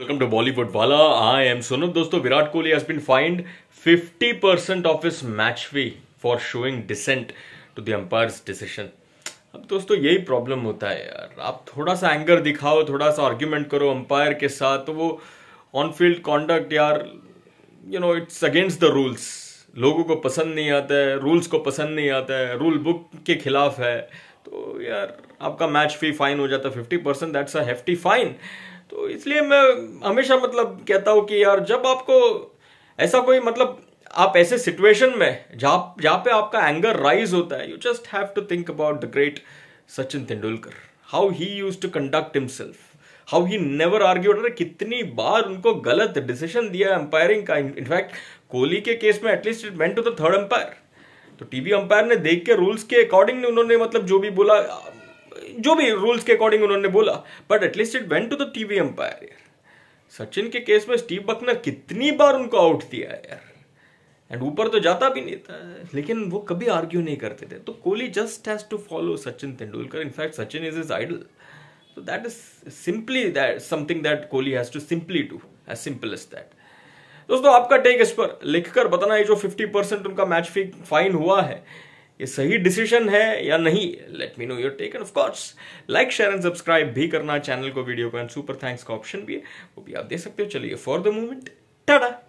welcome to Bollywood वाला आई am Sonam दोस्तों Virat Kohli has been fined 50 percent of his match fee for showing dissent to the umpires अब दोस्तों यही problem होता है यार आप थोड़ा सा एंगर दिखाओ थोड़ा सा आर्ग्यूमेंट करो अंपायर के साथ तो वो ऑन फील्ड कॉन्डक्ट यार you know it's against the rules लोगों को पसंद नहीं आता है रूल्स को पसंद नहीं आता है रूल बुक के खिलाफ है तो यार आपका मैच फी फाइन हो जाता है fifty percent that's a hefty fine तो इसलिए मैं हमेशा मतलब कहता हूं कि यार जब आपको ऐसा कोई मतलब आप ऐसे सिचुएशन में जहां जहां पे आपका एंगर राइज होता है you just have to think about the great Sachin Tendulkar how he used to conduct himself how he never argue अरे कितनी बार उनको गलत डिसीजन दिया अंपायरिंग का इनफैक्ट कोहली के केस में at least it meant to the third umpire तो टीवी अंपायर ने देख के रूल्स के अकॉर्डिंगली उन्होंने मतलब जो भी बोला जो भी रूल्स के अकॉर्डिंग उन्होंने बोला but at least it went to the TV umpire यार सचिन के केस में स्टीव बकनर कितनी बार उनको आउट दिया है यार एंड ऊपर तो जाता भी नहीं था लेकिन वो कभी आर्ग्यू नहीं करते थे तो Kohli just has to follow Sachin Tendulkar in fact Sachin is is idol तो that is simply that something that Kohli has to simply do, as simple as that दोस्तों आपका टेक इस पर लिखकर बताना ये जो 50 परसेंट उनका मैच फी फाइन हुआ है ये सही डिसीजन है या नहीं let me know your take and of course like share and subscribe भी करना चैनल को वीडियो को एंड सुपर थैंक्स का ऑप्शन भी है वो भी आप दे सकते हो चलिए फॉर द मूवमेंट टाटा